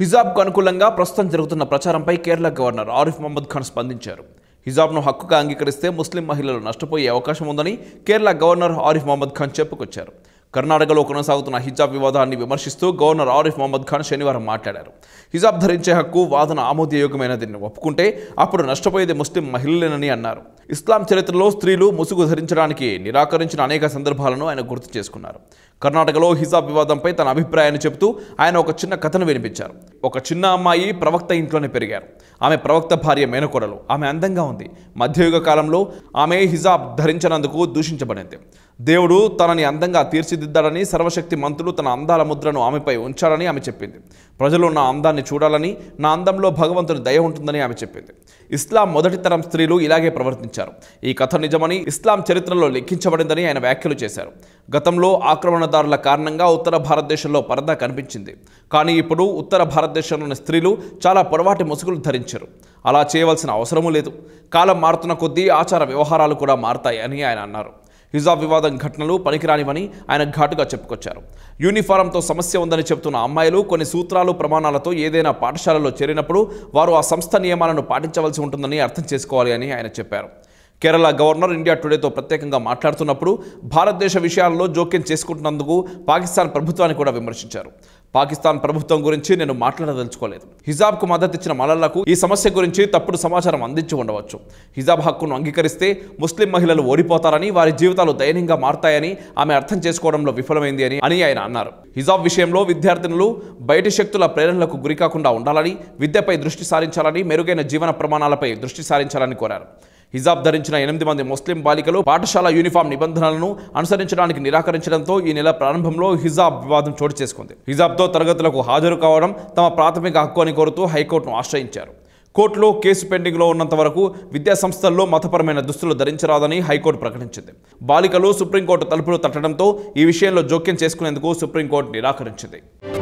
హిజాబ్కు అనుకూలంగా ప్రస్తుతం జరుగుతున్న ప్రచారంపై కేరళ గవర్నర్ ఆరిఫ్ మహమ్మద్ ఖాన్ స్పందించారు హిజాబ్ను హక్కుగా అంగీకరిస్తే ముస్లిం మహిళలు నష్టపోయే అవకాశం ఉందని కేరళ గవర్నర్ ఆరిఫ్ మహమ్మద్ ఖాన్ చెప్పుకొచ్చారు కర్ణాటకలో కొనసాగుతున్న హిజాబ్ వివాదాన్ని విమర్శిస్తూ గవర్నర్ ఆరిఫ్ మహమ్మద్ ఖాన్ శనివారం మాట్లాడారు హిజాబ్ ధరించే హక్కు వాదన ఆమోదయోగ్యమైనదని ఒప్పుకుంటే అప్పుడు నష్టపోయేది ముస్లిం మహిళలేనని అన్నారు ఇస్లాం చరిత్రలో స్త్రీలు ముసుగు ధరించడానికి నిరాకరించిన అనేక సందర్భాలను ఆయన గుర్తు చేసుకున్నారు కర్ణాటకలో హిజాబ్ వివాదంపై తన అభిప్రాయాన్ని చెబుతూ ఆయన ఒక చిన్న కథను వినిపించారు ఒక చిన్న అమ్మాయి ప్రవక్త ఇంట్లోనే పెరిగారు ఆమె ప్రవక్త భార్య మేనకోడలు ఆమె అందంగా ఉంది మధ్యయుగ కాలంలో ఆమె హిజాబ్ ధరించినందుకు దూషించబడింది దేవుడు తనని అందంగా తీర్చిదిద్దాడని సర్వశక్తి మంత్రులు తన అందాల ముద్రను ఆమెపై ఉంచాడని ఆమె చెప్పింది ప్రజలు నా అందాన్ని చూడాలని నా అందంలో భగవంతుని దయ ఉంటుందని ఆమె చెప్పింది ఇస్లాం మొదటి తరం స్త్రీలు ఇలాగే ప్రవర్తించారు ఈ కథ నిజమని ఇస్లాం చరిత్రలో లెక్కించబడిందని ఆయన వ్యాఖ్యలు చేశారు గతంలో ఆక్రమణదారుల కారణంగా ఉత్తర భారతదేశంలో పరదా కనిపించింది కానీ ఇప్పుడు ఉత్తర భారతదేశంలోని స్త్రీలు చాలా పొడవాటి ముసుగులు ధరించారు అలా చేయవలసిన అవసరమూ లేదు కాలం మారుతున్న కొద్దీ ఆచార వ్యవహారాలు కూడా మారతాయని అని ఆయన అన్నారు హిజాబ్ వివాదం ఘటనలు పనికిరానివని ఆయన ఘాటుగా చెప్పుకొచ్చారు యూనిఫారంతో సమస్య ఉందని చెబుతున్న అమ్మాయిలు కొన్ని సూత్రాలు ప్రమాణాలతో ఏదైనా పాఠశాలలో చేరినప్పుడు వారు ఆ సంస్థ నియమాలను పాటించవలసి ఉంటుందని అర్థం చేసుకోవాలి అని ఆయన చెప్పారు కేరళ గవర్నర్ ఇండియా టుడేతో ప్రత్యేకంగా మాట్లాడుతున్నప్పుడు భారతదేశ విషయాల్లో జోక్యం చేసుకుంటున్నందుకు పాకిస్తాన్ ప్రభుత్వాన్ని కూడా విమర్శించారు పాకిస్తాన్ ప్రభుత్వం గురించి నేను మాట్లాడదలుచుకోలేదు హిజాబ్కు మద్దతిచ్చిన మలల్లకు ఈ సమస్య గురించి తప్పుడు సమాచారం అందించి ఉండవచ్చు హిజాబ్ హక్కును అంగీకరిస్తే ముస్లిం మహిళలు ఓడిపోతారని వారి జీవితాలు దయనీయంగా మారుతాయని ఆమె అర్థం చేసుకోవడంలో విఫలమైంది అని అని ఆయన అన్నారు హిజాబ్ విషయంలో విద్యార్థినులు బయటి శక్తుల ప్రేరణలకు గురికాకుండా ఉండాలని విద్యపై దృష్టి సారించాలని మెరుగైన జీవన ప్రమాణాలపై దృష్టి సారించాలని కోరారు హిజాబ్ ధరించిన ఎనిమిది మంది ముస్లిం బాలికలు పాఠశాల యూనిఫామ్ నిబంధనలను అనుసరించడానికి నిరాకరించడంతో ఈ నెల ప్రారంభంలో హిజాబ్ వివాదం చోటు చేసుకుంది హిజాబ్తో తరగతులకు హాజరు కావడం తమ ప్రాథమిక హక్కు అని కోరుతూ హైకోర్టును ఆశ్రయించారు కోర్టులో కేసు పెండింగ్లో ఉన్నంత వరకు విద్యాసంస్థల్లో మతపరమైన దుస్తులు ధరించరాదని హైకోర్టు ప్రకటించింది బాలికలు సుప్రీంకోర్టు తలుపులు తట్టడంతో ఈ విషయంలో జోక్యం చేసుకునేందుకు సుప్రీంకోర్టు నిరాకరించింది